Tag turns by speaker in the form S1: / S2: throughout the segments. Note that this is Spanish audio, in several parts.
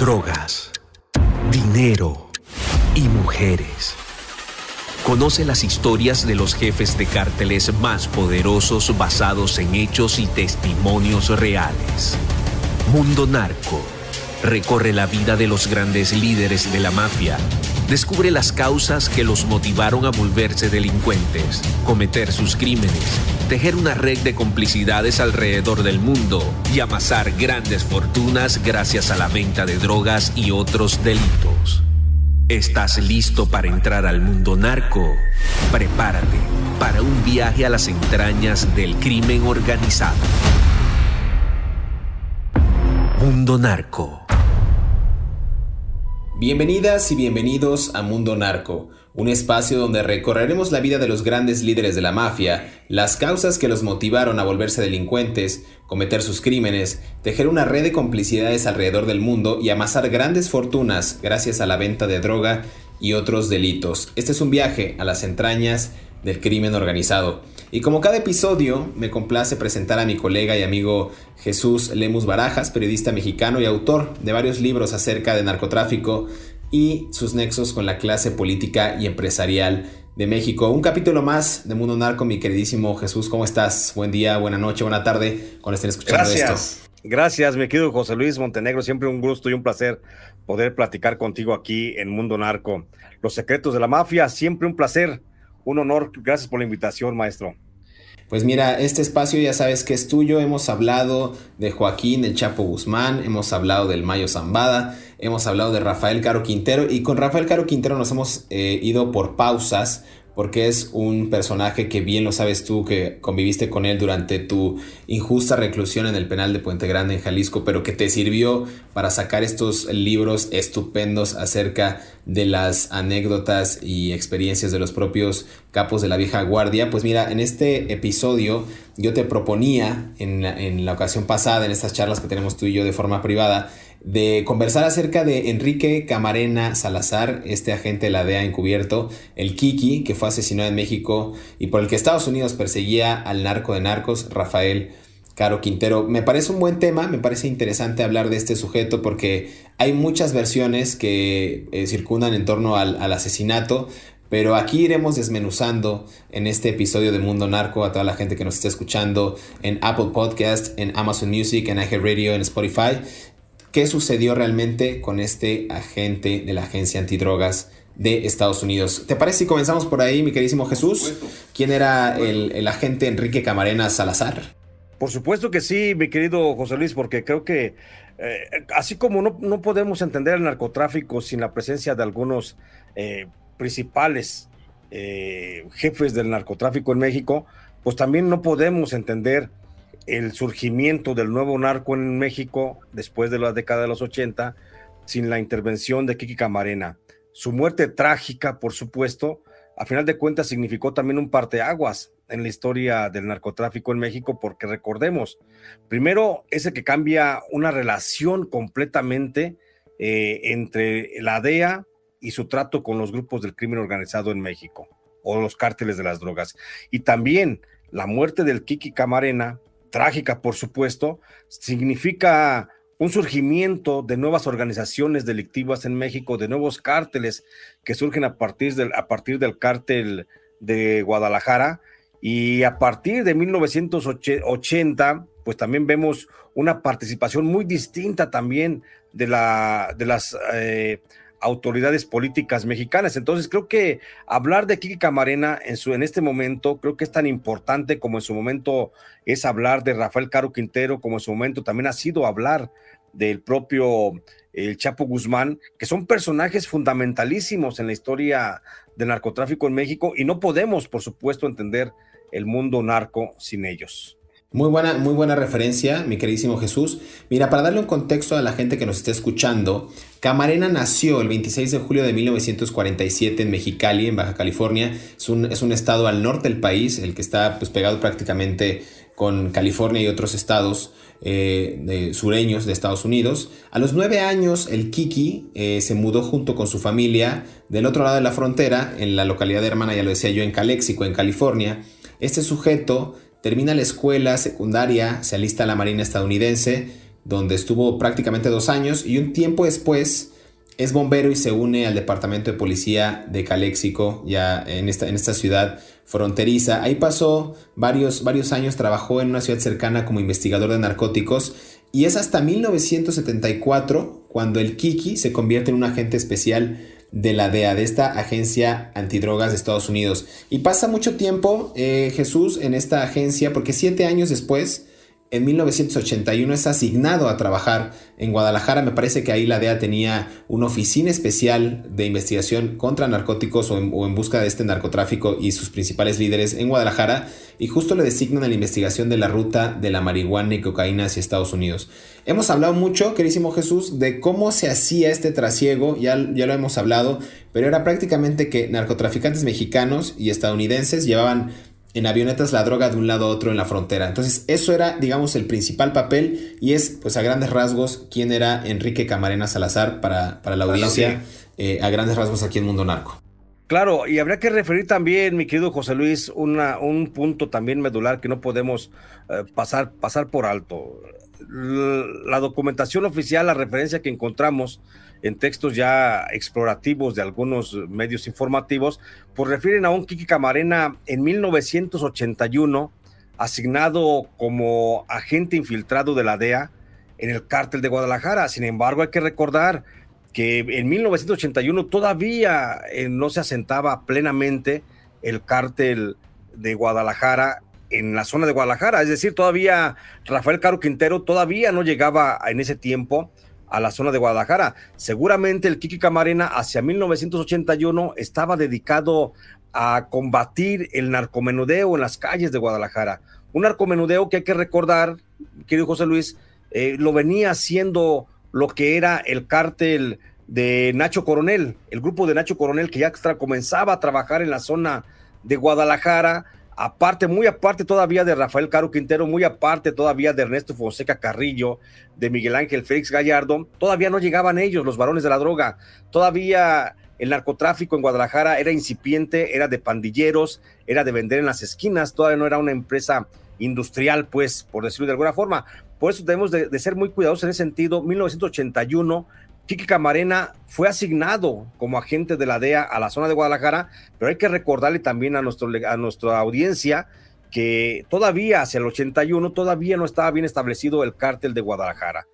S1: drogas,
S2: dinero
S1: y mujeres. Conoce las historias de los jefes de cárteles más poderosos basados en hechos y testimonios reales. Mundo Narco recorre la vida de los grandes líderes de la mafia descubre las causas que los motivaron a volverse delincuentes, cometer sus crímenes, tejer una red de complicidades alrededor del mundo y amasar grandes fortunas gracias a la venta de drogas y otros delitos. ¿Estás listo para entrar al mundo narco? Prepárate para un viaje a las entrañas del crimen organizado. Mundo Narco
S3: Bienvenidas y bienvenidos a Mundo Narco, un espacio donde recorreremos la vida de los grandes líderes de la mafia, las causas que los motivaron a volverse delincuentes, cometer sus crímenes, tejer una red de complicidades alrededor del mundo y amasar grandes fortunas gracias a la venta de droga y otros delitos. Este es un viaje a las entrañas del crimen organizado. Y como cada episodio, me complace presentar a mi colega y amigo Jesús Lemus Barajas, periodista mexicano y autor de varios libros acerca de narcotráfico y sus nexos con la clase política y empresarial de México. Un capítulo más de Mundo Narco, mi queridísimo Jesús, ¿cómo estás? Buen día, buena noche, buena tarde, con escuchando Gracias.
S2: Gracias, mi querido José Luis Montenegro. Siempre un gusto y un placer poder platicar contigo aquí en Mundo Narco. Los secretos
S3: de la mafia, siempre un placer un honor, gracias por la invitación, maestro. Pues mira, este espacio ya sabes que es tuyo. Hemos hablado de Joaquín, del Chapo Guzmán, hemos hablado del Mayo Zambada, hemos hablado de Rafael Caro Quintero y con Rafael Caro Quintero nos hemos eh, ido por pausas porque es un personaje que bien lo sabes tú, que conviviste con él durante tu injusta reclusión en el penal de Puente Grande en Jalisco, pero que te sirvió para sacar estos libros estupendos acerca de las anécdotas y experiencias de los propios capos de la vieja guardia. Pues mira, en este episodio yo te proponía, en la, ocasión pasada, en estas charlas que tenemos tú y yo de forma privada, de conversar acerca de Enrique Camarena Salazar, este agente de la DEA encubierto, el Kiki, que fue asesinado en México y por el que Estados Unidos perseguía al narco de narcos, Rafael Caro Quintero. Me parece un buen tema, me parece interesante hablar de este sujeto porque hay muchas versiones que eh, circundan en torno al, asesinato. Pero aquí iremos desmenuzando en este episodio de Mundo Narco a toda la gente que nos está escuchando en Apple Podcast, en Amazon Music, en Radio, en Spotify qué sucedió realmente con este agente de la agencia antidrogas de Estados Unidos. ¿Te parece si comenzamos por ahí, mi queridísimo Jesús? ¿Quién era el, agente Enrique Camarena Salazar? Por supuesto que
S2: sí, mi querido José Luis, porque creo que eh, así como no, podemos entender el narcotráfico sin la presencia de algunos eh, principales eh, jefes del narcotráfico en México, pues también no podemos entender el surgimiento del nuevo narco en México después de la década de los 80 sin la intervención de Kiki Camarena. Su muerte trágica, por supuesto, a final de cuentas significó también un parteaguas en la historia del narcotráfico en México, porque recordemos, primero es el que cambia una relación completamente eh, entre la DEA y su trato con los grupos del crimen organizado en México o los cárteles de las drogas. Y también la muerte del Kiki Camarena trágica, por supuesto, significa un surgimiento de nuevas organizaciones delictivas en México, de nuevos cárteles que surgen a partir del, a partir del cártel de Guadalajara. Y a partir de 1980, pues también vemos una participación muy distinta también de, la, de las eh, autoridades políticas mexicanas. Entonces creo que hablar de Kiki Camarena en, su, en este momento creo que es tan importante como en su momento es hablar de Rafael Caro Quintero, como en su momento también ha sido hablar del propio el Chapo Guzmán, que son personajes fundamentalísimos en la historia del narcotráfico en México y no podemos, por supuesto, entender el mundo narco sin
S3: ellos. Muy buena, muy buena referencia, mi queridísimo Jesús. Mira, para darle un contexto a la gente que nos está escuchando, Camarena nació el 26 de julio de 1947 en Mexicali, en Baja California. Es un, estado al norte del país, el que está pues, pegado prácticamente con California y otros estados eh, sureños de Estados Unidos. A los nueve años, el Kiki eh, se mudó junto con su familia del otro lado de la frontera, en la localidad de Hermana, ya lo decía yo, en Calexico, en California. Este sujeto Termina la escuela secundaria, se alista a la Marina estadounidense, donde estuvo prácticamente dos años y un tiempo después es bombero y se une al departamento de policía de Caléxico, ya en esta, en esta ciudad fronteriza. Ahí pasó varios, varios años, trabajó en una ciudad cercana como investigador de narcóticos y es hasta 1974 cuando el Kiki se convierte en un agente especial de la DEA, de esta agencia antidrogas de Estados Unidos. Y pasa mucho tiempo eh, Jesús en esta agencia porque siete años después en 1981 es asignado a trabajar en Guadalajara. Me parece que ahí la DEA tenía una oficina especial de investigación contra narcóticos o en, busca de este narcotráfico y sus principales líderes en Guadalajara. Y justo le designan a la investigación de la ruta de la marihuana y cocaína hacia Estados Unidos. Hemos hablado mucho, querísimo Jesús, de cómo se hacía este trasiego. ya lo hemos hablado, pero era prácticamente que narcotraficantes mexicanos y estadounidenses llevaban en avionetas la droga de un lado a otro en la frontera. Entonces eso era, digamos, el principal papel y es, pues a grandes rasgos, quién era Enrique Camarena Salazar para, la audiencia, eh, a grandes rasgos aquí en Mundo Narco.
S2: Claro, y habría que referir también, mi querido José Luis, un punto también medular que no podemos eh, pasar, pasar por alto. La documentación oficial, la referencia que encontramos en textos ya explorativos de algunos medios informativos, pues refieren a un Kiki Camarena en 1981 asignado como agente infiltrado de la DEA en el cártel de Guadalajara. Sin embargo, hay que recordar que en 1981 todavía eh, no se asentaba plenamente el cártel de Guadalajara en la zona de Guadalajara. Es decir, todavía Rafael Caro Quintero todavía no llegaba en ese tiempo a la zona de Guadalajara. Seguramente el Kiki Camarena hacia 1981 estaba dedicado a combatir el narcomenudeo en las calles de Guadalajara. Un narcomenudeo que hay que recordar, querido José Luis, eh, lo venía haciendo lo que era el cártel de Nacho Coronel, el grupo de Nacho Coronel que ya comenzaba a trabajar en la zona de Guadalajara aparte, muy aparte todavía de Rafael Caro Quintero, muy aparte todavía de Ernesto Fonseca Carrillo, de Miguel Ángel Félix Gallardo, todavía no llegaban ellos, los varones de la droga. Todavía el narcotráfico en Guadalajara era incipiente, era de pandilleros, era de vender en las esquinas, todavía no era una empresa industrial, pues, por decirlo de alguna forma. Por eso tenemos de, ser muy cuidadosos en ese sentido. 1981 Quique Camarena fue asignado como agente de la DEA a la zona de Guadalajara, pero hay que recordarle también a, nuestro, a nuestra audiencia que todavía hacia el 81 todavía no estaba bien establecido el cártel de Guadalajara.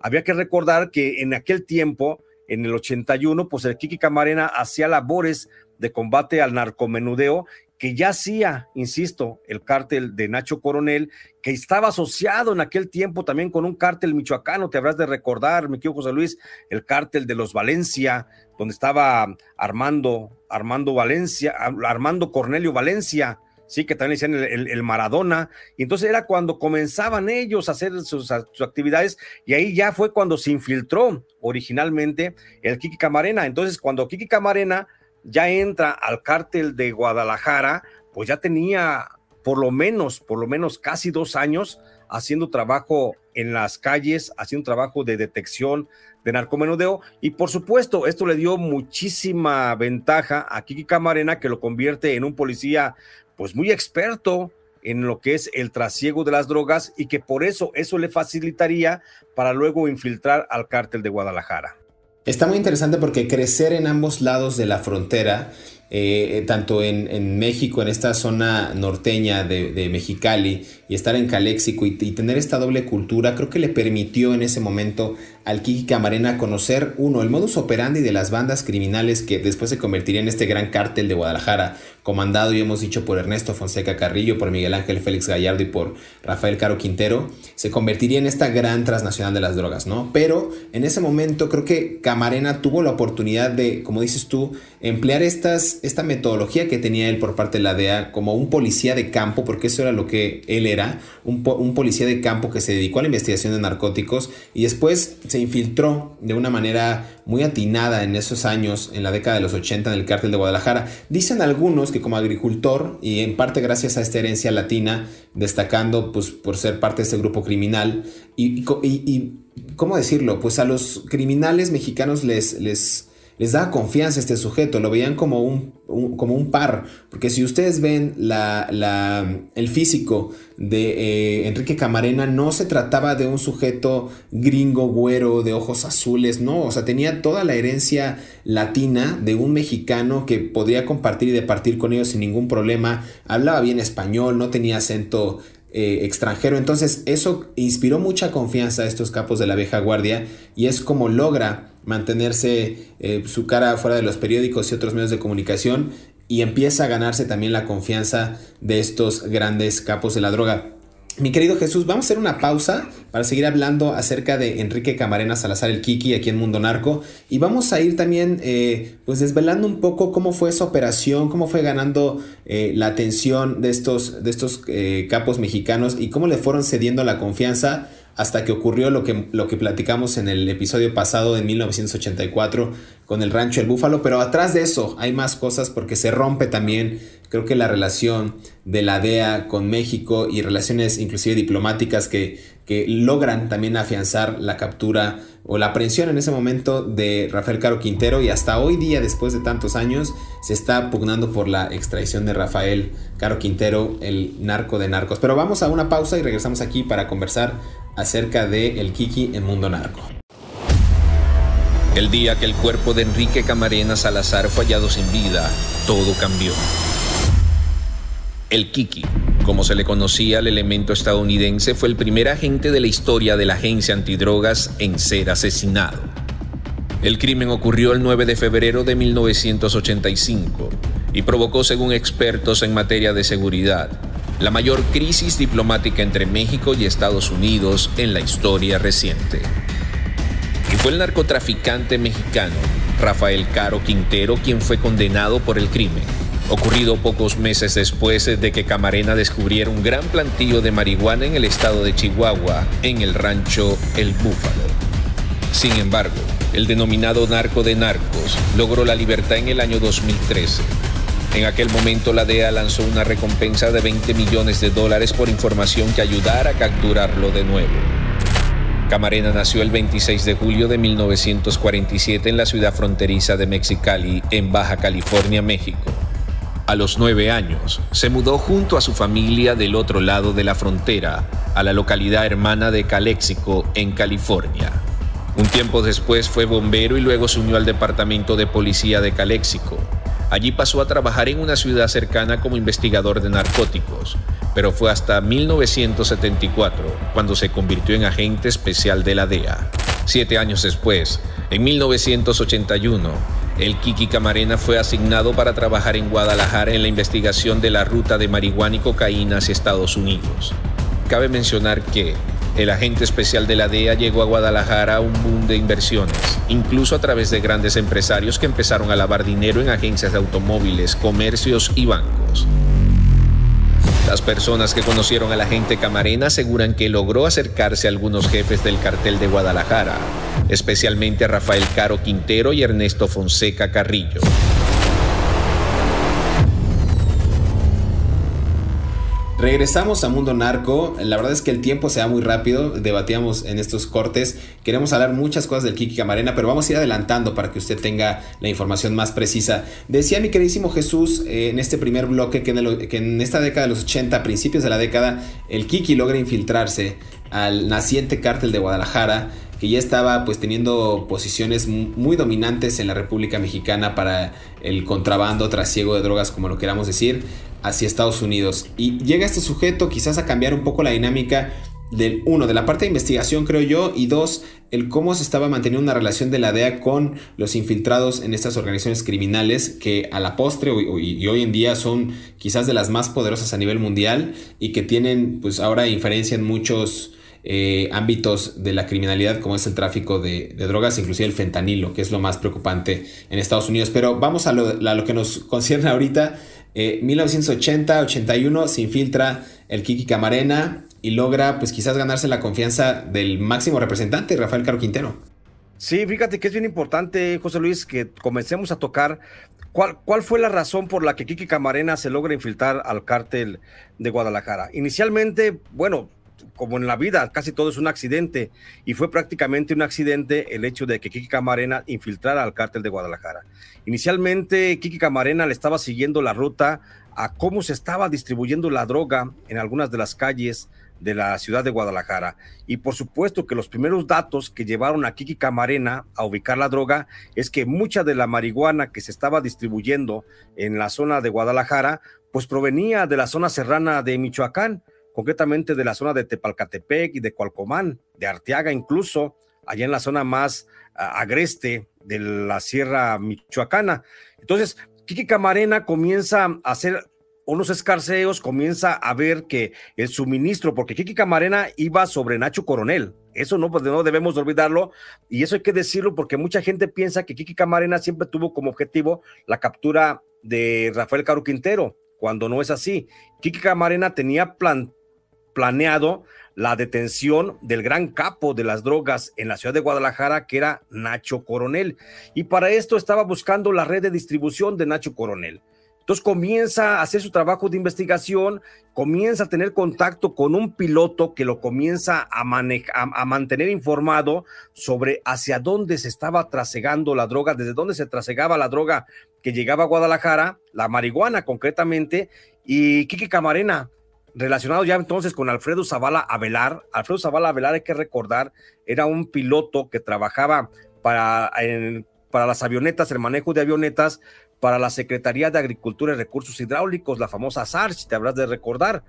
S2: Había que recordar que en aquel tiempo, en el 81, pues el Kiki Camarena hacía labores de combate al narcomenudeo que ya hacía, insisto, el cártel de Nacho Coronel, que estaba asociado en aquel tiempo también con un cártel michoacano, te habrás de recordar, mi equivoco, José Luis, el cártel de los Valencia, donde estaba Armando, Armando Valencia, Armando Cornelio Valencia, sí, que también decían el, Maradona. Y entonces era cuando comenzaban ellos a hacer sus, sus, actividades y ahí ya fue cuando se infiltró originalmente el Kiki Camarena. Entonces, cuando Kiki Camarena ya entra al cártel de Guadalajara, pues ya tenía por lo menos, por lo menos casi dos años haciendo trabajo en las calles, haciendo trabajo de detección de narcomenudeo. Y por supuesto, esto le dio muchísima ventaja a Kiki Camarena, que lo convierte en un policía pues muy experto en lo que es el trasiego de las drogas y que por eso eso le facilitaría para luego infiltrar al cártel
S3: de Guadalajara. Está muy interesante porque crecer en ambos lados de la frontera eh, eh, tanto en, México, en esta zona norteña de, Mexicali, y estar en Caléxico y, tener esta doble cultura, creo que le permitió en ese momento al Kiki Camarena conocer, uno, el modus operandi de las bandas criminales que después se convertiría en este gran cártel de Guadalajara, comandado, y hemos dicho, por Ernesto Fonseca Carrillo, por Miguel Ángel Félix Gallardo y por Rafael Caro Quintero, se convertiría en esta gran transnacional de las drogas, ¿no? Pero en ese momento creo que Camarena tuvo la oportunidad de, como dices tú, emplear estas esta metodología que tenía él por parte de la DEA como un policía de campo, porque eso era lo que él era, un, policía de campo que se dedicó a la investigación de narcóticos y después se infiltró de una manera muy atinada en esos años, en la década de los 80, en el cártel de Guadalajara. Dicen algunos que como agricultor, y en parte gracias a esta herencia latina, destacando pues, por ser parte de este grupo criminal, y, y, y ¿cómo decirlo? Pues a los criminales mexicanos les... les les daba confianza este sujeto, lo veían como un, como un par, porque si ustedes ven la, la, el físico de eh, Enrique Camarena, no se trataba de un sujeto gringo, güero, de ojos azules, no, o sea, tenía toda la herencia latina de un mexicano que podía compartir y departir con ellos sin ningún problema, hablaba bien español, no tenía acento eh, extranjero. Entonces eso inspiró mucha confianza a estos capos de la vieja guardia y es como logra mantenerse eh, su cara fuera de los periódicos y otros medios de comunicación y empieza a ganarse también la confianza de estos grandes capos de la droga. Mi querido Jesús, vamos a hacer una pausa para seguir hablando acerca de Enrique Camarena Salazar el Kiki aquí en Mundo Narco y vamos a ir también eh, pues desvelando un poco cómo fue esa operación, cómo fue ganando eh, la atención de estos, de estos eh, capos mexicanos y cómo le fueron cediendo la confianza hasta que ocurrió lo que, lo que platicamos en el episodio pasado de 1984 con el rancho El Búfalo, pero atrás de eso hay más cosas porque se rompe también, creo que la relación de la DEA con México y relaciones inclusive diplomáticas que, que logran también afianzar la captura o la aprehensión en ese momento de Rafael Caro Quintero y hasta hoy día, después de tantos años, se está pugnando por la extradición de Rafael Caro Quintero, el narco de narcos. Pero vamos a una pausa y regresamos aquí para conversar acerca de El Kiki en Mundo Narco.
S1: El día que el cuerpo de Enrique Camarena Salazar fue hallado sin vida, todo cambió. El Kiki, como se le conocía al elemento estadounidense, fue el primer agente de la historia de la agencia antidrogas en ser asesinado. El crimen ocurrió el 9 de febrero de 1985 y provocó, según expertos en materia de seguridad, la mayor crisis diplomática entre México y Estados Unidos en la historia reciente. Y fue el narcotraficante mexicano Rafael Caro Quintero quien fue condenado por el crimen ocurrido pocos meses después de que Camarena descubriera un gran plantillo de marihuana en el estado de Chihuahua, en el rancho El Búfalo. Sin embargo, el denominado narco de narcos logró la libertad en el año 2013. En aquel momento la DEA lanzó una recompensa de 20 millones de dólares por información que ayudara a capturarlo de nuevo. Camarena nació el 26 de julio de 1947 en la ciudad fronteriza de Mexicali, en Baja California, México. A los nueve años, se mudó junto a su familia del otro lado de la frontera, a la localidad hermana de Calexico, en California. Un tiempo después fue bombero y luego se unió al departamento de policía de Calexico. Allí pasó a trabajar en una ciudad cercana como investigador de narcóticos, pero fue hasta 1974 cuando se convirtió en agente especial de la DEA. Siete años después, en 1981, el Kiki Camarena fue asignado para trabajar en Guadalajara en la investigación de la ruta de marihuana y cocaína hacia Estados Unidos. Cabe mencionar que el agente especial de la DEA llegó a Guadalajara a un boom de inversiones, incluso a través de grandes empresarios que empezaron a lavar dinero en agencias de automóviles, comercios y bancos. Las personas que conocieron a la gente Camarena aseguran que logró acercarse a algunos jefes del cartel de Guadalajara, especialmente Rafael Caro Quintero y Ernesto Fonseca Carrillo.
S3: Regresamos a Mundo Narco. La verdad es que el tiempo se va muy rápido. Debatíamos en estos cortes. Queremos hablar muchas cosas del Kiki Camarena, pero vamos a ir adelantando para que usted tenga la información más precisa. Decía mi queridísimo Jesús eh, en este primer bloque que en, esta década de los 80, principios de la década, el Kiki logra infiltrarse al naciente cártel de Guadalajara que ya estaba pues teniendo posiciones muy dominantes en la República Mexicana para el contrabando trasiego de drogas, como lo queramos decir hacia Estados Unidos. Y llega este sujeto quizás a cambiar un poco la dinámica del uno, de la parte de investigación, creo yo, y dos, el cómo se estaba manteniendo una relación de la DEA con los infiltrados en estas organizaciones criminales que a la postre y hoy en día son quizás de las más poderosas a nivel mundial y que tienen, pues ahora inferencia en muchos eh, ámbitos de la criminalidad, como es el tráfico de, drogas, inclusive el fentanilo, que es lo más preocupante en Estados Unidos. Pero vamos a lo, a lo que nos concierne ahorita 1980-81 eh, se infiltra el Kiki Camarena y logra pues quizás ganarse la confianza del máximo representante, Rafael Caro Quintero. Sí, fíjate que es bien importante, José Luis, que comencemos a tocar cuál fue la razón
S2: por la que Kiki Camarena se logra infiltrar al cártel de Guadalajara. Inicialmente, bueno, como en la vida, casi todo es un accidente. Y fue prácticamente un accidente el hecho de que Kiki Camarena infiltrara al cártel de Guadalajara. Inicialmente, Kiki Camarena le estaba siguiendo la ruta a cómo se estaba distribuyendo la droga en algunas de las calles de la ciudad de Guadalajara. Y por supuesto que los primeros datos que llevaron a Kiki Camarena a ubicar la droga es que mucha de la marihuana que se estaba distribuyendo en la zona de Guadalajara, pues provenía de la zona serrana de Michoacán concretamente de la zona de Tepalcatepec y de Cualcomán, de Arteaga incluso, allá en la zona más ah, agreste de la Sierra Michoacana. Entonces, Kiki Camarena comienza a hacer unos escarceos, comienza a ver que el suministro, porque Kiki Camarena iba sobre Nacho Coronel, eso no, pues no debemos olvidarlo, y eso hay que decirlo porque mucha gente piensa que Kiki Camarena siempre tuvo como objetivo la captura de Rafael Caro Quintero, cuando no es así. Kiki Camarena tenía plan planeado la detención del gran capo de las drogas en la ciudad de Guadalajara, que era Nacho Coronel. Y para esto estaba buscando la red de distribución de Nacho Coronel. Entonces comienza a hacer su trabajo de investigación, comienza a tener contacto con un piloto que lo comienza a, a, mantener informado sobre hacia dónde se estaba trasegando la droga, desde dónde se trasegaba la droga que llegaba a Guadalajara, la marihuana concretamente, y Kiki Camarena relacionado ya entonces con Alfredo Zavala Avelar. Alfredo Zavala Avelar, hay que recordar, era un piloto que trabajaba para, para las avionetas, el manejo de avionetas, para la Secretaría de Agricultura y Recursos Hidráulicos, la famosa SARS, si te habrás de recordar.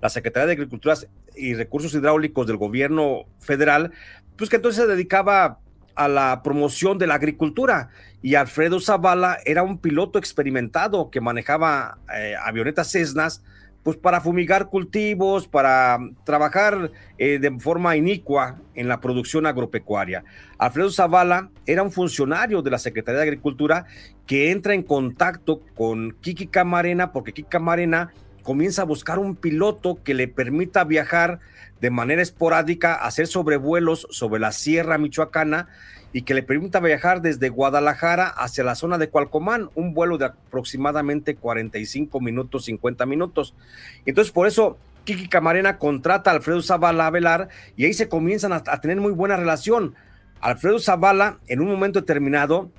S2: La Secretaría de Agricultura y Recursos Hidráulicos del gobierno federal, pues que entonces se dedicaba a la promoción de la agricultura y Alfredo Zavala era un piloto experimentado que manejaba eh, avionetas Cessnas pues para fumigar cultivos, para trabajar eh, de forma inicua en la producción agropecuaria. Alfredo Zavala era un funcionario de la Secretaría de Agricultura que entra en contacto con Kiki Camarena porque Kiki Camarena comienza a buscar un piloto que le permita viajar de manera esporádica, hacer sobrevuelos sobre la Sierra Michoacana y que le permita viajar desde Guadalajara hacia la zona de Cualcomán, un vuelo de aproximadamente 45 minutos, 50 minutos. Entonces, por eso Kiki Camarena contrata a Alfredo Zavala a velar y ahí se comienzan a, a tener muy buena relación. Alfredo Zavala, en un momento determinado,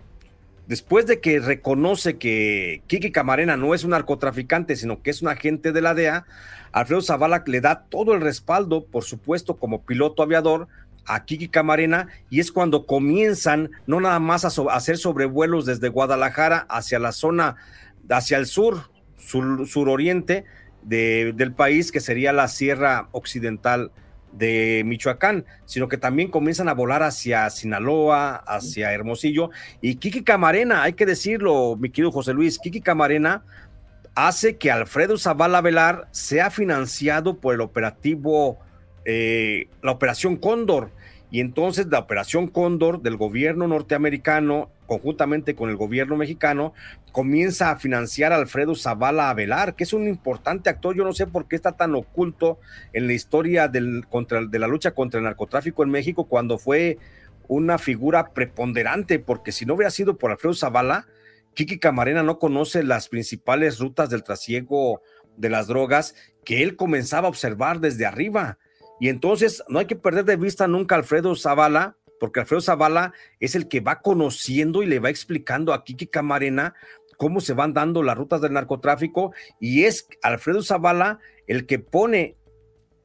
S2: después de que reconoce que Kiki Camarena no es un narcotraficante, sino que es un agente de la DEA, Alfredo Zavala le da todo el respaldo, por supuesto, como piloto aviador, a Kiki Camarena y es cuando comienzan no nada más a, hacer sobrevuelos desde Guadalajara hacia la zona, hacia el sur, sur suroriente del país, que sería la Sierra Occidental de Michoacán, sino que también comienzan a volar hacia Sinaloa, hacia Hermosillo. Y Kiki Camarena, hay que decirlo, mi querido José Luis, Kiki Camarena hace que Alfredo Zavala Velar sea financiado por el operativo eh, la Operación Cóndor. Y entonces la Operación Cóndor del gobierno norteamericano, conjuntamente con el gobierno mexicano, comienza a financiar a Alfredo Zavala velar, que es un importante actor. Yo no sé por qué está tan oculto en la historia de la lucha contra el narcotráfico en México cuando fue una figura preponderante, porque si no hubiera sido por Alfredo Zavala, Kiki Camarena no conoce las principales rutas del trasiego de las drogas que él comenzaba a observar desde arriba. Y entonces no hay que perder de vista nunca a Alfredo Zavala, porque Alfredo Zavala es el que va conociendo y le va explicando a Kiki Camarena cómo se van dando las rutas del narcotráfico y es Alfredo Zavala el que pone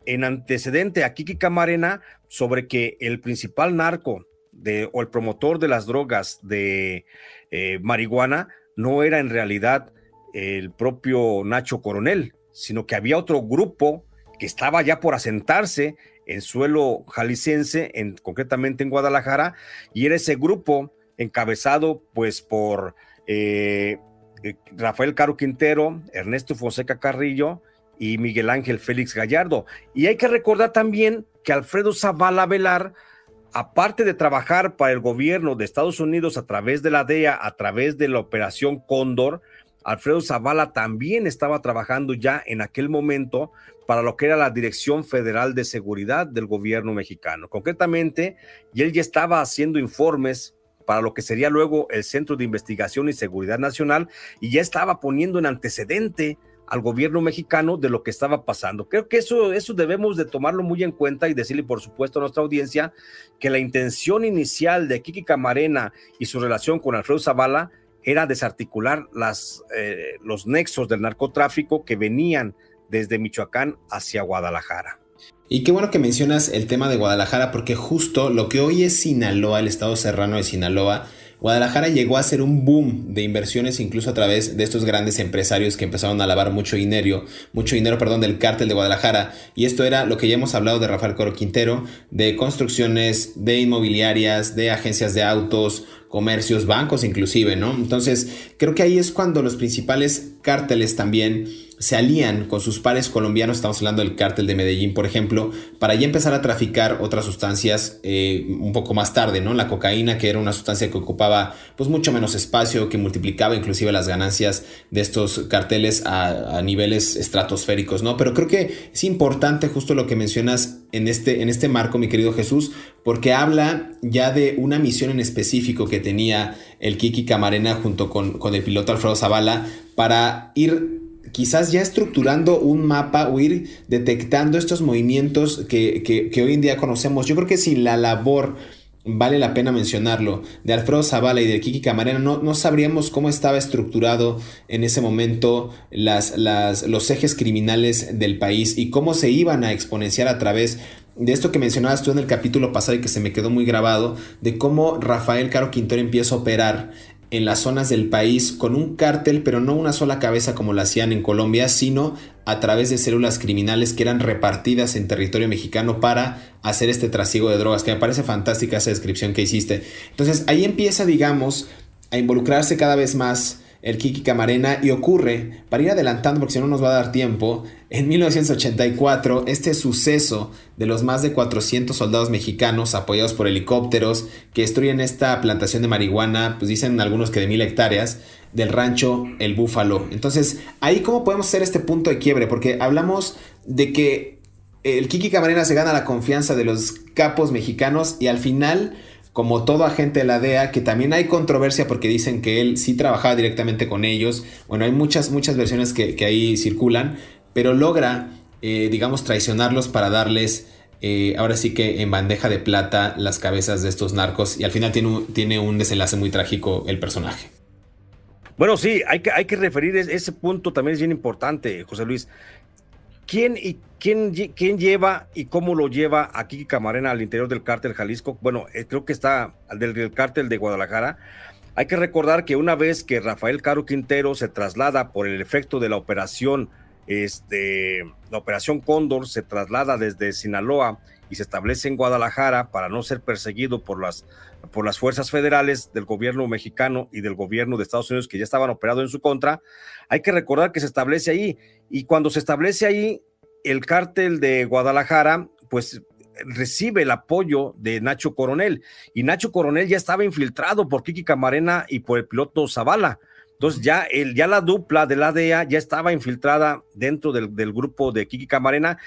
S2: en antecedente a Kiki Camarena sobre que el principal narco de, o el promotor de las drogas de eh, marihuana no era en realidad el propio Nacho Coronel, sino que había otro grupo que estaba ya por asentarse en suelo jalisciense, en, concretamente en Guadalajara, y era ese grupo encabezado pues por eh, eh, Rafael Caro Quintero, Ernesto Fonseca Carrillo y Miguel Ángel Félix Gallardo. Y hay que recordar también que Alfredo Zavala Velar, aparte de trabajar para el gobierno de Estados Unidos a través de la DEA, a través de la Operación Cóndor, Alfredo Zavala también estaba trabajando ya en aquel momento para lo que era la Dirección Federal de Seguridad del gobierno mexicano. Concretamente, y él ya estaba haciendo informes para lo que sería luego el Centro de Investigación y Seguridad Nacional y ya estaba poniendo en antecedente al gobierno mexicano de lo que estaba pasando. Creo que eso, eso debemos de tomarlo muy en cuenta y decirle, por supuesto, a nuestra audiencia que la intención inicial de Kiki Camarena y su relación con Alfredo Zavala era desarticular las, eh, los nexos del narcotráfico que venían desde Michoacán
S3: hacia Guadalajara. Y qué bueno que mencionas el tema de Guadalajara, porque justo lo que hoy es Sinaloa, el estado serrano de Sinaloa, Guadalajara llegó a ser un boom de inversiones incluso a través de estos grandes empresarios que empezaron a lavar mucho dinero, mucho dinero, perdón, del cártel de Guadalajara. Y esto era lo que ya hemos hablado de Rafael Coro Quintero, de construcciones, de inmobiliarias, de agencias de autos, comercios, bancos inclusive, ¿no? Entonces, creo que ahí es cuando los principales cárteles también se alían con sus pares colombianos, estamos hablando del cártel de Medellín, por ejemplo, para ya empezar a traficar otras sustancias eh, un poco más tarde, ¿no? La cocaína, que era una sustancia que ocupaba pues mucho menos espacio, que multiplicaba inclusive las ganancias de estos carteles a, niveles estratosféricos, ¿no? Pero creo que es importante justo lo que mencionas en este, en este marco, mi querido Jesús, porque habla ya de una misión en específico que tenía el Kiki Camarena junto con, el piloto Alfredo Zavala para ir quizás ya estructurando un mapa o ir detectando estos movimientos que, que hoy en día conocemos. Yo creo que si la labor vale la pena mencionarlo, de Alfredo Zavala y de Kiki Camarena, no, no sabríamos cómo estaba estructurado en ese momento las, las, los ejes criminales del país y cómo se iban a exponenciar a través de esto que mencionabas tú en el capítulo pasado y que se me quedó muy grabado, de cómo Rafael Caro Quintero empieza a operar en las zonas del país con un cártel, pero no una sola cabeza como lo hacían en Colombia, sino a través de células criminales que eran repartidas en territorio mexicano para hacer este trasiego de drogas, que me parece fantástica esa descripción que hiciste. Entonces ahí empieza, digamos, a involucrarse cada vez más el Kiki Camarena y ocurre, para ir adelantando porque si no nos va a dar tiempo, en 1984 este suceso de los más de 400 soldados mexicanos apoyados por helicópteros que destruyen esta plantación de marihuana, pues dicen algunos que de mil hectáreas, del rancho El Búfalo. Entonces, ahí cómo podemos hacer este punto de quiebre, porque hablamos de que el Kiki Camarena se gana la confianza de los capos mexicanos y al final como todo agente de la DEA, que también hay controversia porque dicen que él sí trabajaba directamente con ellos. Bueno, hay muchas, muchas versiones que, ahí circulan, pero logra, eh, digamos, traicionarlos para darles, eh, ahora sí que en bandeja de plata, las cabezas de estos narcos. Y al final tiene un, tiene un desenlace muy trágico el personaje.
S2: Bueno, sí, hay hay que referir ese punto también es bien importante, José Luis. ¿Quién, y quién, quién lleva y cómo lo lleva aquí Camarena al interior del cártel Jalisco? Bueno, eh, creo que está al del, del cártel de Guadalajara. Hay que recordar que una vez que Rafael Caro Quintero se traslada por el efecto de la operación, este, la operación Cóndor se traslada desde Sinaloa y se establece en Guadalajara para no ser perseguido por las, por las fuerzas federales del gobierno mexicano y del gobierno de Estados Unidos que ya estaban operando en su contra, hay que recordar que se establece ahí. Y cuando se establece ahí, el cártel de Guadalajara, pues recibe el apoyo de Nacho Coronel. Y Nacho Coronel ya estaba infiltrado por Kiki Camarena y por el piloto Zavala. Entonces ya, el, ya la dupla de la DEA ya estaba infiltrada dentro del, del, grupo de Kiki Camarena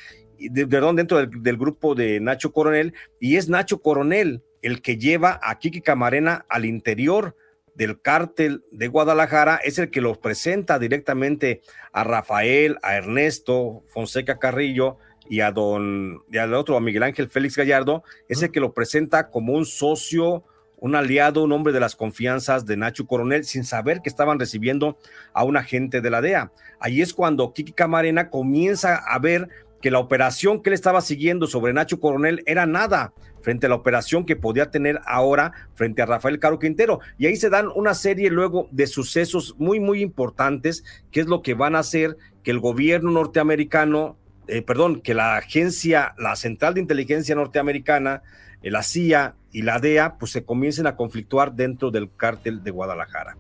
S2: de, perdón, dentro del, grupo de Nacho Coronel, y es Nacho Coronel el que lleva a Kiki Camarena al interior del cártel de Guadalajara es el que lo presenta directamente a Rafael, a Ernesto Fonseca Carrillo y a don y al otro a Miguel Ángel Félix Gallardo, es el que lo presenta como un socio, un aliado, un hombre de las confianzas de Nacho Coronel sin saber que estaban recibiendo a un agente de la DEA. Ahí es cuando Kiki Camarena comienza a ver que la operación que él estaba siguiendo sobre Nacho Coronel era nada frente a la operación que podía tener ahora frente a Rafael Caro Quintero. Y ahí se dan una serie luego de sucesos muy, muy importantes, que es lo que van a hacer que el gobierno norteamericano, eh, perdón, que la agencia, la Central de Inteligencia Norteamericana, eh, la CIA y la DEA, pues se comiencen a conflictuar dentro del cártel de Guadalajara.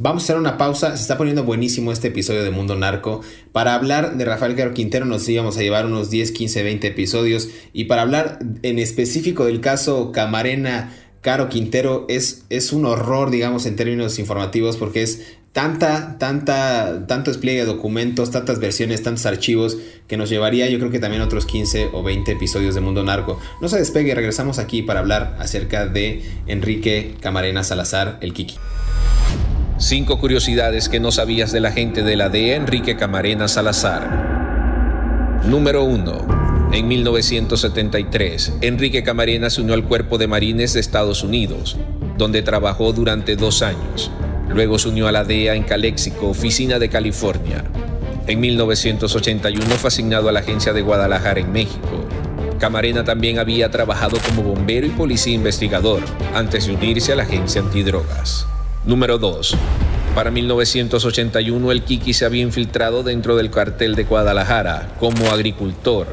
S3: Vamos a hacer una pausa, se está poniendo buenísimo este episodio de Mundo Narco. Para hablar de Rafael Caro Quintero nos íbamos a llevar unos 10, 15, 20 episodios y para hablar en específico del caso Camarena Caro Quintero es, es un horror, digamos, en términos informativos porque es tanta, tanta, tanto despliegue de documentos, tantas versiones, tantos archivos que nos llevaría yo creo que también otros 15 o 20 episodios de Mundo Narco. No se despegue, regresamos aquí para hablar acerca de Enrique
S1: Camarena Salazar, el Kiki. Cinco curiosidades que no sabías de la gente de la DEA Enrique Camarena Salazar. Número 1. En 1973, Enrique Camarena se unió al Cuerpo de Marines de Estados Unidos, donde trabajó durante dos años. Luego se unió a la DEA en Calexico, oficina de California. En 1981 fue asignado a la agencia de Guadalajara en México. Camarena también había trabajado como bombero y policía investigador antes de unirse a la agencia antidrogas. Número 2. Para 1981 el Kiki se había infiltrado dentro del cartel de Guadalajara como agricultor,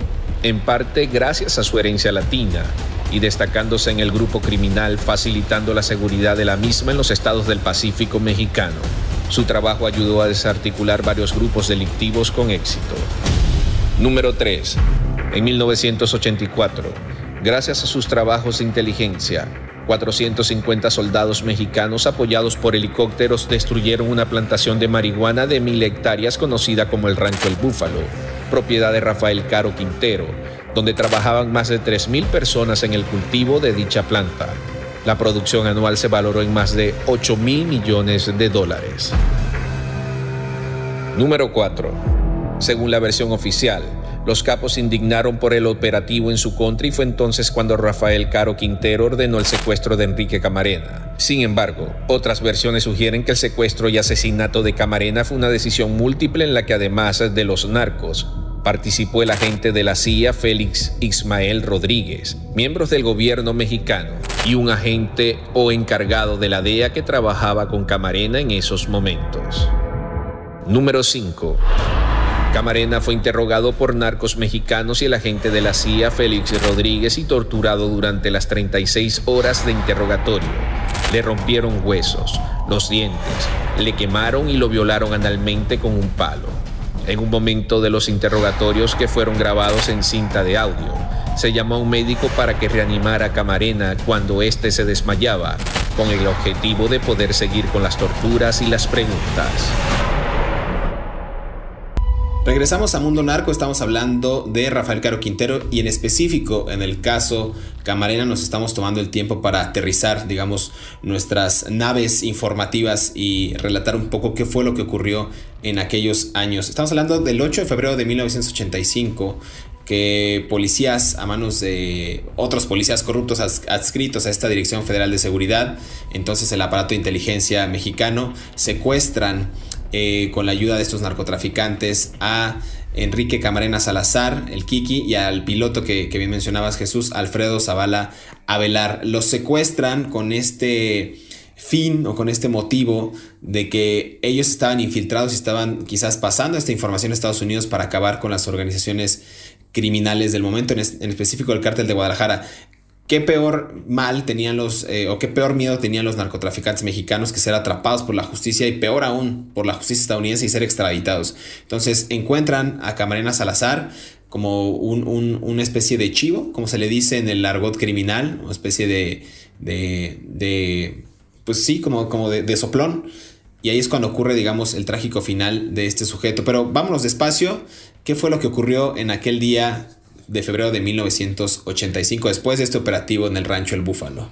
S1: en parte gracias a su herencia latina y destacándose en el grupo criminal facilitando la seguridad de la misma en los estados del Pacífico mexicano. Su trabajo ayudó a desarticular varios grupos delictivos con éxito. Número 3. En 1984, gracias a sus trabajos de inteligencia, 450 soldados mexicanos apoyados por helicópteros destruyeron una plantación de marihuana de mil hectáreas conocida como el Rancho El Búfalo, propiedad de Rafael Caro Quintero, donde trabajaban más de 3.000 personas en el cultivo de dicha planta. La producción anual se valoró en más de 8.000 mil millones de dólares. Número 4. Según la versión oficial, los capos se indignaron por el operativo en su contra y fue entonces cuando Rafael Caro Quintero ordenó el secuestro de Enrique Camarena. Sin embargo, otras versiones sugieren que el secuestro y asesinato de Camarena fue una decisión múltiple en la que además de los narcos, participó el agente de la CIA Félix Ismael Rodríguez, miembros del gobierno mexicano y un agente o encargado de la DEA que trabajaba con Camarena en esos momentos. Número 5. Camarena fue interrogado por narcos mexicanos y el agente de la CIA Félix Rodríguez y torturado durante las 36 horas de interrogatorio. Le rompieron huesos, los dientes, le quemaron y lo violaron analmente con un palo. En un momento de los interrogatorios que fueron grabados en cinta de audio, se llamó a un médico para que reanimara a Camarena cuando éste se desmayaba, con el objetivo de poder seguir con las torturas y las preguntas.
S3: Regresamos a Mundo Narco, estamos hablando de Rafael Caro Quintero y en específico en el caso Camarena nos estamos tomando el tiempo para aterrizar, digamos, nuestras naves informativas y relatar un poco qué fue lo que ocurrió en aquellos años. Estamos hablando del 8 de febrero de 1985 que policías a manos de otros policías corruptos adscritos a esta Dirección Federal de Seguridad, entonces el aparato de inteligencia mexicano, secuestran eh, con la ayuda de estos narcotraficantes a Enrique Camarena Salazar, el Kiki, y al piloto que, que bien mencionabas, Jesús Alfredo Zavala Avelar. Los secuestran con este fin o con este motivo de que ellos estaban infiltrados y estaban quizás pasando esta información a Estados Unidos para acabar con las organizaciones criminales del momento, en, específico el cártel de Guadalajara qué peor mal tenían los, eh, o qué peor miedo tenían los narcotraficantes mexicanos que ser atrapados por la justicia y peor aún por la justicia estadounidense y ser extraditados. Entonces encuentran a Camarena Salazar como un, una especie de chivo, como se le dice en el argot criminal, una especie de, de, de pues sí, como, como de, de soplón. Y ahí es cuando ocurre, digamos, el trágico final de este sujeto. Pero vámonos despacio. ¿Qué fue lo que ocurrió en aquel día de febrero de 1985, después de este operativo en el rancho El Búfalo.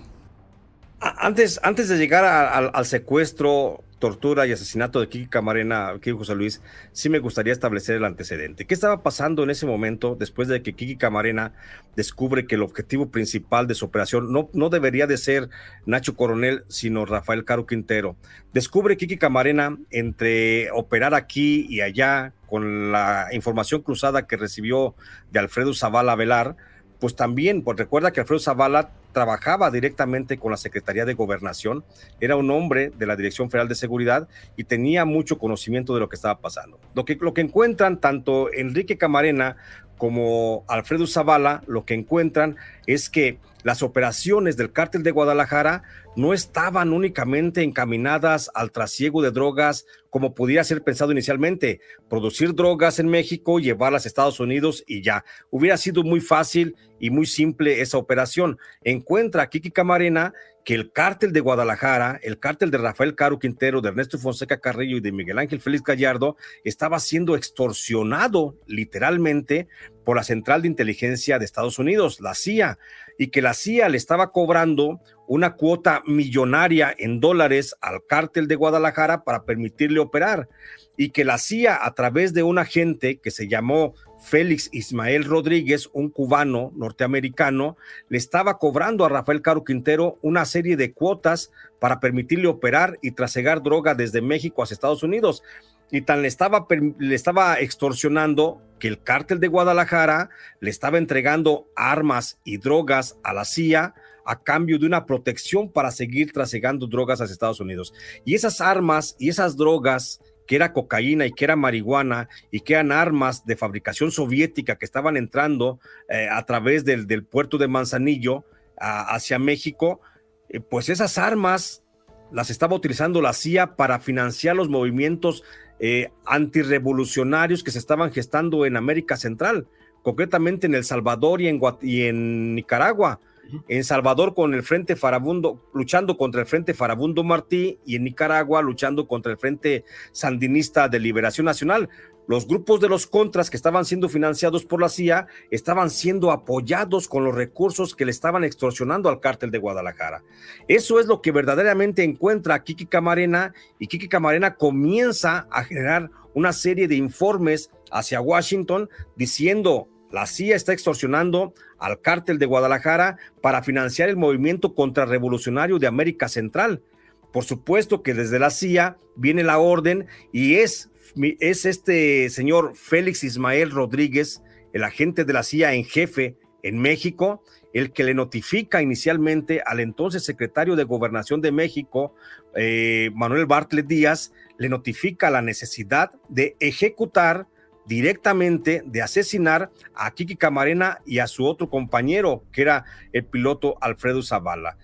S2: Antes, antes de llegar al secuestro, tortura y asesinato de Kiki Camarena, Kiki José Luis, sí me gustaría establecer el antecedente. ¿Qué estaba pasando en ese momento después de que Kiki Camarena descubre que el objetivo principal de su operación no, no debería de ser Nacho Coronel, sino Rafael Caro Quintero? Descubre Kiki Camarena entre operar aquí y allá con la información cruzada que recibió de Alfredo Zavala Velar, pues también, pues recuerda que Alfredo Zavala trabajaba directamente con la Secretaría de Gobernación, era un hombre de la Dirección Federal de Seguridad y tenía mucho conocimiento de lo que estaba pasando. Lo que, lo que encuentran tanto Enrique Camarena como Alfredo Zavala, lo que encuentran es que las operaciones del cártel de Guadalajara no estaban únicamente encaminadas al trasiego de drogas como pudiera ser pensado inicialmente. Producir drogas en México, llevarlas a Estados Unidos y ya. Hubiera sido muy fácil y muy simple esa operación. Encuentra Kiki Camarena que el cártel de Guadalajara, el cártel de Rafael Caro Quintero, de Ernesto Fonseca Carrillo y de Miguel Ángel Félix Gallardo estaba siendo extorsionado literalmente por la Central de Inteligencia de Estados Unidos, la CIA, y que la CIA le estaba cobrando una cuota millonaria en dólares al cártel de Guadalajara para permitirle operar y que la CIA a través de un agente que se llamó Félix Ismael Rodríguez, un cubano norteamericano, le estaba cobrando a Rafael Caro Quintero una serie de cuotas para permitirle operar y trasegar droga desde México a Estados Unidos. Y tan le estaba, le estaba extorsionando que el cártel de Guadalajara le estaba entregando armas y drogas a la CIA a cambio de una protección para seguir trasegando drogas a Estados Unidos. Y esas armas y esas drogas que era cocaína y que era marihuana y que eran armas de fabricación soviética que estaban entrando eh, a través del, puerto de Manzanillo hacia México, eh, pues esas armas las estaba utilizando la CIA para financiar los movimientos eh, antirrevolucionarios que se estaban gestando en América Central, concretamente en El Salvador y en Nicaragua en Salvador con el Frente Farabundo, luchando contra el Frente Farabundo Martí y en Nicaragua luchando contra el Frente Sandinista de Liberación Nacional. Los grupos de los contras que estaban siendo financiados por la CIA estaban siendo apoyados con los recursos que le estaban extorsionando al cártel de Guadalajara. Eso es lo que verdaderamente encuentra Kiki Camarena y Kiki Camarena comienza a generar una serie de informes hacia Washington diciendo la CIA está extorsionando al cártel de Guadalajara para financiar el movimiento contrarrevolucionario de América Central. Por supuesto que desde la CIA viene la orden y es, es este señor Félix Ismael Rodríguez, el agente de la CIA en jefe en México, el que le notifica inicialmente al entonces secretario de Gobernación de México, eh, Manuel Bartlett Díaz, le notifica la necesidad de ejecutar directamente de asesinar a Kiki Camarena y a su otro compañero, que era el piloto Alfredo Zavala.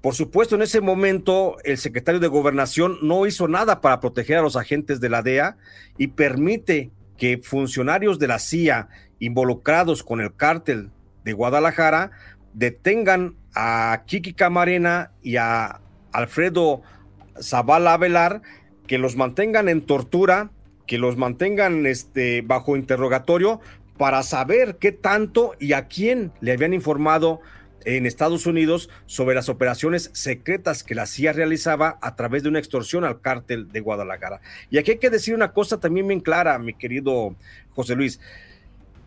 S2: Por supuesto, en ese momento el secretario de Gobernación no hizo nada para proteger a los agentes de la DEA y permite que funcionarios de la CIA involucrados con el cártel de Guadalajara detengan a Kiki Camarena y a Alfredo Zavala Avelar, que los mantengan en tortura que los mantengan este, bajo interrogatorio para saber qué tanto y a quién le habían informado en Estados Unidos sobre las operaciones secretas que la CIA realizaba a través de una extorsión al cártel de Guadalajara. Y aquí hay que decir una cosa también bien clara, mi querido José Luis,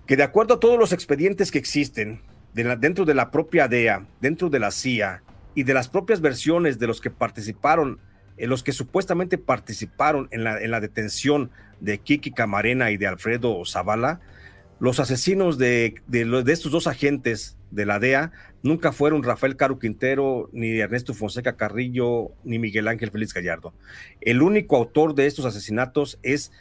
S2: que de acuerdo a todos los expedientes que existen dentro de la propia DEA, dentro de la CIA y de las propias versiones de los que participaron los que supuestamente participaron en la, detención de Kiki Camarena y de Alfredo Zavala, los asesinos de, estos dos agentes de la DEA nunca fueron Rafael Caro Quintero, ni Ernesto Fonseca Carrillo, ni Miguel Ángel Félix Gallardo. El único autor de estos asesinatos es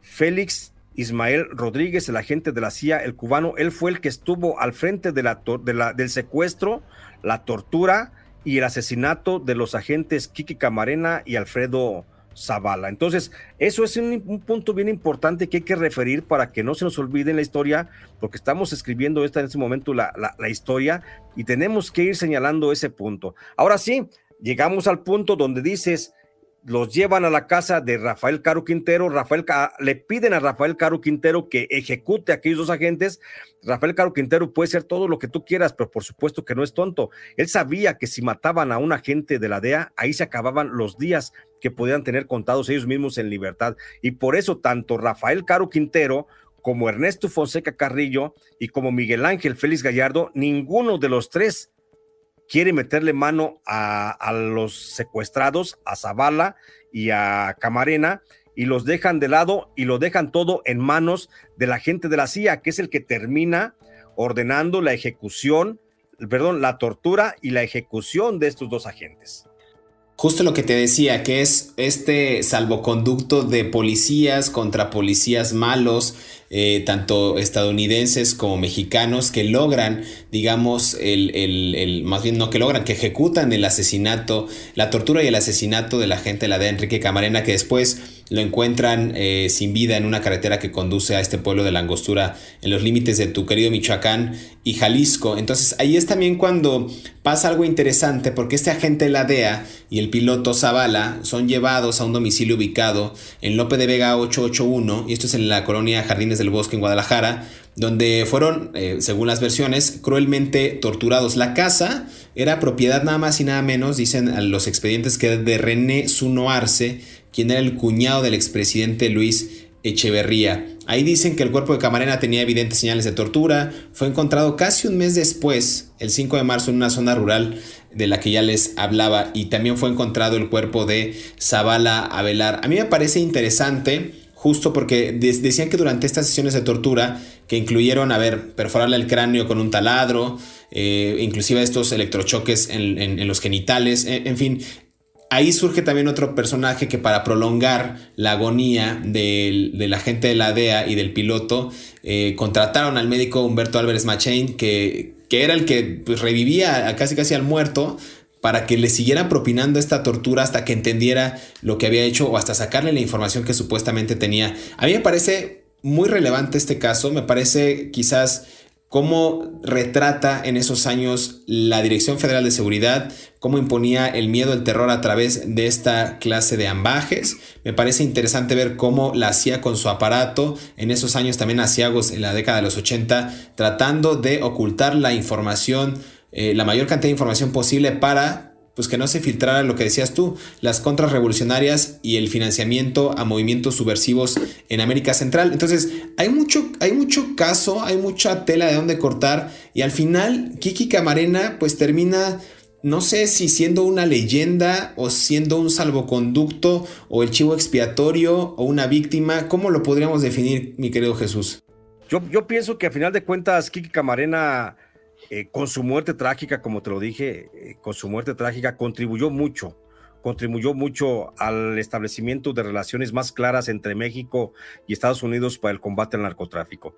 S2: Félix Ismael Rodríguez, el agente de la CIA, el cubano. Él fue el que estuvo al frente del secuestro, la tortura y el asesinato de los agentes Kiki Camarena y Alfredo Zavala. Entonces, eso es un, punto bien importante que hay que referir para que no se nos olvide en la historia, porque estamos escribiendo esta en este momento la historia y tenemos que ir señalando ese punto. Ahora sí, llegamos al punto donde dices, los llevan a la casa de Rafael Caro Quintero, Rafael le piden a Rafael Caro Quintero que ejecute a aquellos dos agentes. Rafael Caro Quintero puede ser todo lo que tú quieras, pero por supuesto que no es tonto. Él sabía que si mataban a un agente de la DEA, ahí se acababan los días que podían tener contados ellos mismos en libertad. Y por eso tanto Rafael Caro Quintero como Ernesto Fonseca Carrillo y como Miguel Ángel Félix Gallardo, ninguno de los tres quiere meterle mano a, los secuestrados, a Zavala y a Camarena, y los dejan de lado y lo dejan todo en manos de la gente de la CIA, que es el que termina ordenando la ejecución, perdón, la tortura y la ejecución de estos dos
S3: agentes justo lo que te decía, que es este salvoconducto de policías contra policías malos, eh, tanto estadounidenses como mexicanos, que logran, digamos, el, el, el, más bien no que logran, que ejecutan el asesinato, la tortura y el asesinato de la gente, la de Enrique Camarena, que después lo encuentran eh, sin vida en una carretera que conduce a este pueblo de la Angostura, en los límites de tu querido Michoacán y Jalisco. Entonces ahí es también cuando pasa algo interesante, porque este agente de la DEA y el piloto Zavala son llevados a un domicilio ubicado en Lope de Vega 881, y esto es en la colonia Jardines del Bosque en Guadalajara, donde fueron, eh, según las versiones, cruelmente torturados. La casa era propiedad nada más y nada menos, dicen los expedientes, que de René Zuno Arce, quien era el cuñado del expresidente Luis Echeverría. Ahí dicen que el cuerpo de Camarena tenía evidentes señales de tortura. Fue encontrado casi un mes después, el 5 de marzo, en una zona rural de la que ya les hablaba. Y también fue encontrado el cuerpo de Zavala Abelar. A mí me parece interesante, justo porque decían que durante estas sesiones de tortura, que incluyeron, a ver, perforarle el cráneo con un taladro, eh, inclusive estos electrochoques en, los genitales, e-, en fin, ahí surge también otro personaje que para prolongar la agonía de la gente de la DEA y del piloto, eh, contrataron al médico Humberto Álvarez Machain, que, que era el que pues, revivía casi casi al muerto para que le siguieran propinando esta tortura hasta que entendiera lo que había hecho o hasta sacarle la información que supuestamente tenía. A mí me parece muy relevante este caso, me parece quizás cómo retrata en esos años la Dirección Federal de Seguridad, cómo imponía el miedo, el terror a través de esta clase de ambajes. Me parece interesante ver cómo la hacía con su aparato en esos años también asiagos en la década de los 80, tratando de ocultar la información, eh, la mayor cantidad de información posible para pues que no se filtrara lo que decías tú, las contras revolucionarias y el financiamiento a movimientos subversivos en América Central. Entonces, hay mucho, hay mucho caso, hay mucha tela de dónde cortar y al final Kiki Camarena pues termina no sé si siendo una leyenda o siendo un salvoconducto o el chivo expiatorio o una víctima, ¿cómo lo podríamos definir, mi querido Jesús? Yo, yo pienso que a final de cuentas Kiki Camarena
S2: eh, con su muerte trágica, como te lo dije, eh, con su muerte trágica contribuyó mucho, contribuyó mucho al establecimiento de relaciones más claras entre México y Estados Unidos para el combate al narcotráfico.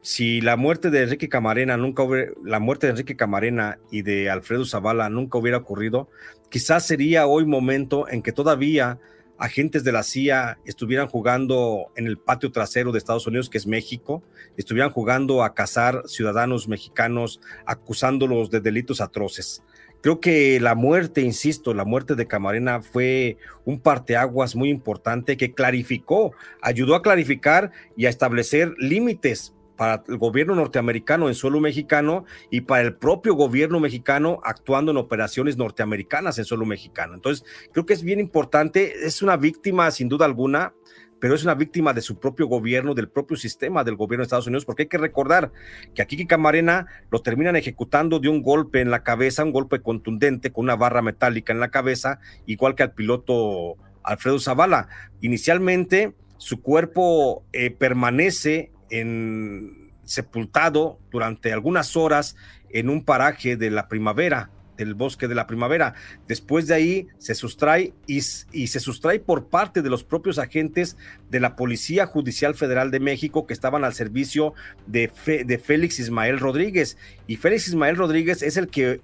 S2: Si la muerte de Enrique Camarena nunca la muerte de Enrique Camarena y de Alfredo Zavala nunca hubiera ocurrido, quizás sería hoy momento en que todavía agentes de la CIA estuvieran jugando en el patio trasero de Estados Unidos, que es México, estuvieran jugando a cazar ciudadanos mexicanos acusándolos de delitos atroces. Creo que la muerte, insisto, la muerte de Camarena fue un parteaguas muy importante que clarificó, ayudó a clarificar y a establecer límites para el gobierno norteamericano en suelo mexicano y para el propio gobierno mexicano actuando en operaciones norteamericanas en suelo mexicano. Entonces, creo que es bien importante, es una víctima sin duda alguna, pero es una víctima de su propio gobierno, del propio sistema del gobierno de Estados Unidos, porque hay que recordar que aquí en Camarena lo terminan ejecutando de un golpe en la cabeza, un golpe contundente con una barra metálica en la cabeza, igual que al piloto Alfredo Zavala. Inicialmente, su cuerpo eh, permanece en, sepultado durante algunas horas en un paraje de la primavera, del bosque de la primavera. Después de ahí se sustrae y, se sustrae por parte de los propios agentes de la Policía Judicial Federal de México que estaban al servicio de, de Félix Ismael Rodríguez. Y Félix Ismael Rodríguez es el que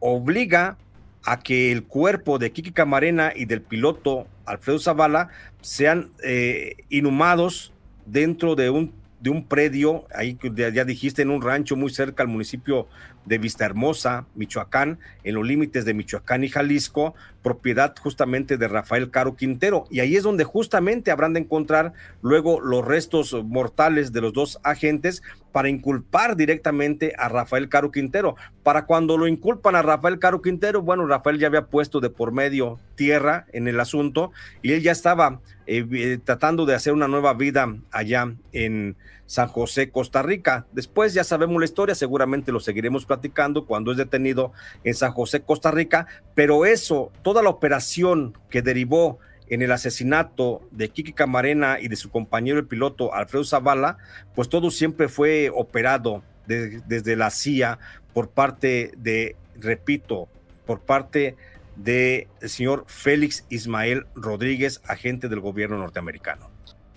S2: obliga a que el cuerpo de Kiki Camarena y del piloto Alfredo Zavala sean eh, inhumados dentro de un de un predio, ahí ya dijiste, en un rancho muy cerca al municipio de Vista Hermosa, Michoacán, en los límites de Michoacán y Jalisco, propiedad justamente de Rafael Caro Quintero. Y ahí es donde justamente habrán de encontrar luego los restos mortales de los dos agentes para inculpar directamente a Rafael Caro Quintero. Para cuando lo inculpan a Rafael Caro Quintero, bueno, Rafael ya había puesto de por medio tierra en el asunto y él ya estaba eh, eh, tratando de hacer una nueva vida allá en San José, Costa Rica. Después ya sabemos la historia, seguramente lo seguiremos platicando cuando es detenido en San José, Costa Rica, pero eso, toda la operación que derivó en el asesinato de Kiki Camarena y de su compañero el piloto Alfredo Zavala, pues todo siempre fue operado desde la CIA por parte de, repito, por parte del de señor Félix Ismael Rodríguez, agente del gobierno norteamericano.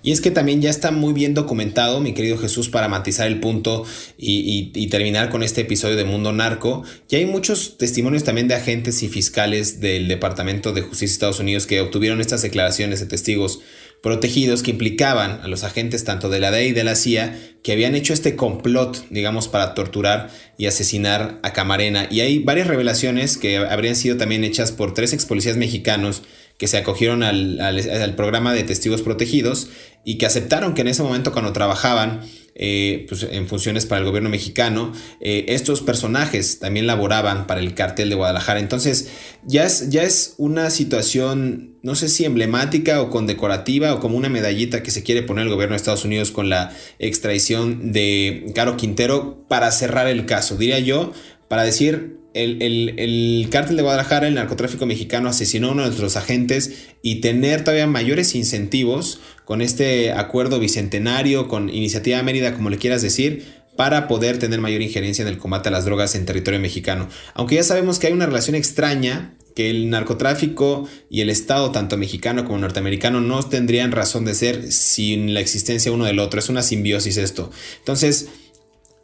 S3: Y es que también ya está muy bien documentado, mi querido Jesús, para matizar el punto y, terminar con este episodio de Mundo Narco. Y hay muchos testimonios también de agentes y fiscales del Departamento de Justicia de Estados Unidos que obtuvieron estas declaraciones de testigos protegidos que implicaban a los agentes tanto de la DEA y de la CIA que habían hecho este complot, digamos, para torturar y asesinar a Camarena. Y hay varias revelaciones que habrían sido también hechas por tres ex policías mexicanos que se acogieron al, al, programa de testigos protegidos y que aceptaron que en ese momento cuando trabajaban eh, pues, en funciones para el gobierno mexicano, eh, estos personajes también laboraban para el cartel de Guadalajara. Entonces ya es, ya es una situación, no sé si emblemática o condecorativa o como una medallita que se quiere poner el gobierno de Estados Unidos con la extradición de Caro Quintero para cerrar el caso, diría yo para decir, el, el, cártel de Guadalajara, el narcotráfico mexicano, asesinó a uno de nuestros agentes y tener todavía mayores incentivos con este acuerdo bicentenario, con Iniciativa Mérida, como le quieras decir, para poder tener mayor injerencia en el combate a las drogas en territorio mexicano. Aunque ya sabemos que hay una relación extraña que el narcotráfico y el Estado, tanto mexicano como norteamericano, no tendrían razón de ser sin la existencia uno del otro. Es una simbiosis esto. Entonces,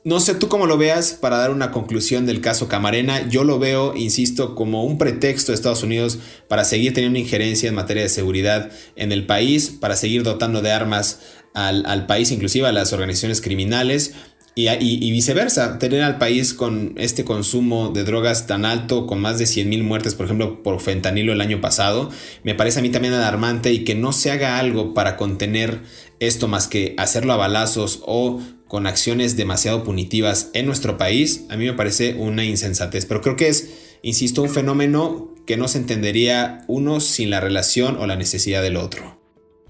S3: no sé tú cómo lo veas para dar una conclusión del caso Camarena. Yo lo veo, insisto, como un pretexto de Estados Unidos para seguir teniendo injerencia en materia de seguridad en el país, para seguir dotando de armas al, país, inclusive a las organizaciones criminales. Y, y, viceversa, tener al país con este consumo de drogas tan alto, con más de 100.000 muertes, por ejemplo, por fentanilo el año pasado, me parece a mí también alarmante y que no se haga algo para contener esto más que hacerlo a balazos o con acciones demasiado punitivas en nuestro país, a mí me parece una insensatez. Pero creo que es, insisto, un fenómeno que no se entendería uno sin la relación o la necesidad del otro.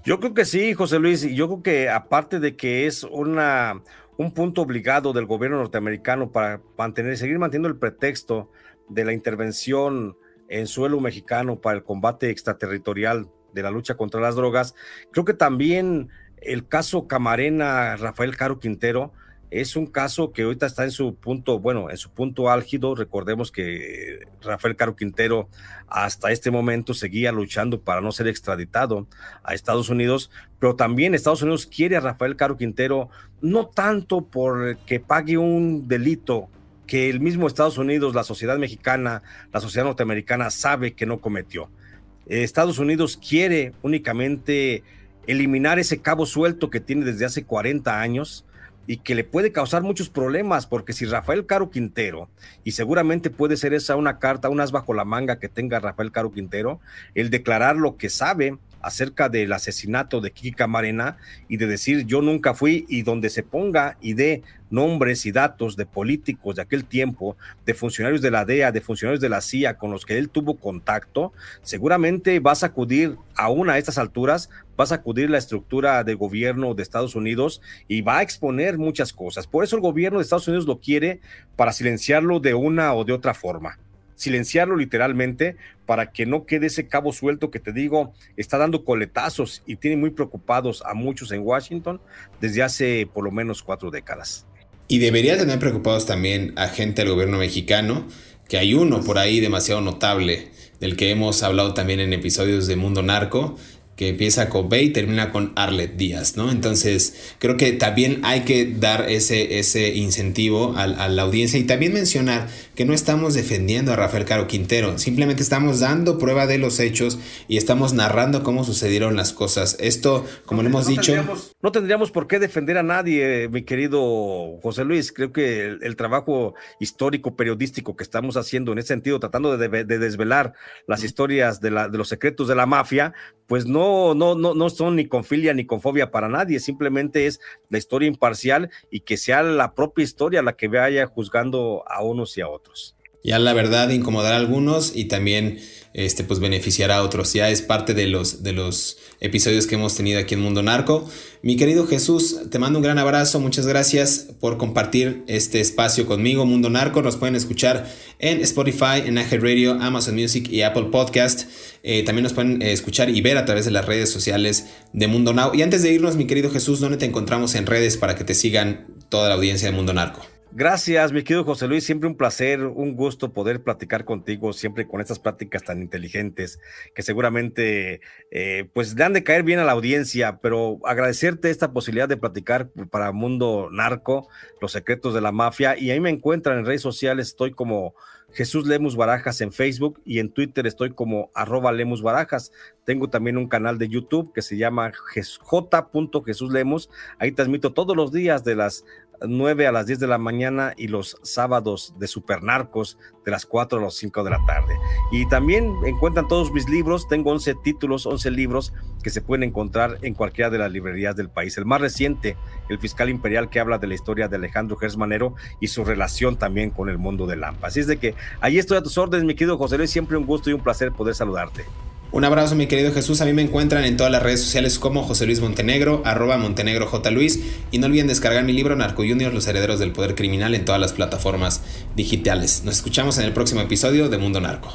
S3: Yo creo que
S2: sí, José Luis. Yo creo que aparte de que es una, un punto obligado del gobierno norteamericano para mantener, seguir manteniendo el pretexto de la intervención en suelo mexicano para el combate extraterritorial de la lucha contra las drogas, creo que también el caso Camarena, Rafael Caro Quintero, es un caso que ahorita está en su punto, bueno, en su punto álgido. Recordemos que Rafael Caro Quintero hasta este momento seguía luchando para no ser extraditado a Estados Unidos, pero también Estados Unidos quiere a Rafael Caro Quintero no tanto porque pague un delito que el mismo Estados Unidos, la sociedad mexicana, la sociedad norteamericana sabe que no cometió. Estados Unidos quiere únicamente eliminar ese cabo suelto que tiene desde hace 40 años y que le puede causar muchos problemas, porque si Rafael Caro Quintero, y seguramente puede ser esa una carta, unas bajo la manga que tenga Rafael Caro Quintero, el declarar lo que sabe acerca del asesinato de Kika Marena y de decir yo nunca fui y donde se ponga y de nombres y datos de políticos de aquel tiempo, de funcionarios de la DEA, de funcionarios de la CIA con los que él tuvo contacto, seguramente vas a sacudir aún a estas alturas, vas a sacudir la estructura de gobierno de Estados Unidos y va a exponer muchas cosas. Por eso el gobierno de Estados Unidos lo quiere para silenciarlo de una o de otra forma silenciarlo literalmente para que no quede ese cabo suelto que te digo, está dando coletazos y tiene muy preocupados a muchos en Washington
S3: desde hace por lo menos cuatro décadas. Y debería tener preocupados también a gente del gobierno mexicano, que hay uno por ahí demasiado notable, del que hemos hablado también en episodios de Mundo Narco, que empieza con B y termina con Arlet Díaz, ¿no? Entonces, creo que también hay que dar ese, ese incentivo a, la audiencia y también mencionar que no estamos defendiendo a Rafael Caro Quintero, simplemente estamos dando prueba de los hechos y estamos narrando cómo sucedieron las cosas. Esto, como le hemos dicho...
S2: no tendríamos por qué defender a nadie, mi querido José Luis. Creo que el, trabajo histórico, periodístico que estamos haciendo en ese sentido, tratando de, de desvelar las historias de los secretos de la mafia, pues no no, no, no, son ni con filia ni con fobia para nadie, simplemente es la historia imparcial y que sea la propia historia la que vaya juzgando a unos y
S3: a otros. Ya la verdad incomodará a algunos y también este, pues beneficiará a otros. Ya es parte de los, de los episodios que hemos tenido aquí en Mundo Narco. Mi querido Jesús, te mando un gran abrazo. Muchas gracias por compartir este espacio conmigo, Mundo Narco. Nos pueden escuchar en Spotify, en Ager Radio, Amazon Music y Apple Podcast. Eh, también nos pueden eh, escuchar y ver a través de las redes sociales de Mundo Now. Y antes de irnos, mi querido Jesús, ¿dónde te encontramos en redes para que te sigan toda la audiencia de Mundo Narco? Gracias, mi querido José Luis. Siempre un
S2: placer, un gusto poder platicar contigo, siempre con estas prácticas tan inteligentes que seguramente eh, pues le han de caer bien a la audiencia, pero agradecerte esta posibilidad de platicar para Mundo Narco, los secretos de la mafia. Y ahí me encuentran en redes sociales, estoy como Jesús Lemus Barajas en Facebook y en Twitter estoy como arroba Lemus Barajas. Tengo también un canal de YouTube que se llama J.Jesús Ahí transmito todos los días de las 9 a las 10 de la mañana y los sábados de Supernarcos de las 4 a las 5 de la tarde. Y también encuentran todos mis libros, tengo 11 títulos, 11 libros que se pueden encontrar en cualquiera de las librerías del país. El más reciente, El Fiscal Imperial, que habla de la historia de Alejandro Gersmanero y su relación también con el mundo de Lampa. Así es de que ahí estoy a tus órdenes, mi querido José Luis, siempre un gusto y un placer poder saludarte.
S3: Un abrazo mi querido Jesús, a mí me encuentran en todas las redes sociales como José Luis Montenegro, arroba Montenegro J. Luis y no olviden descargar mi libro Narco Junior, los herederos del poder criminal en todas las plataformas digitales. Nos escuchamos en el próximo episodio de Mundo Narco.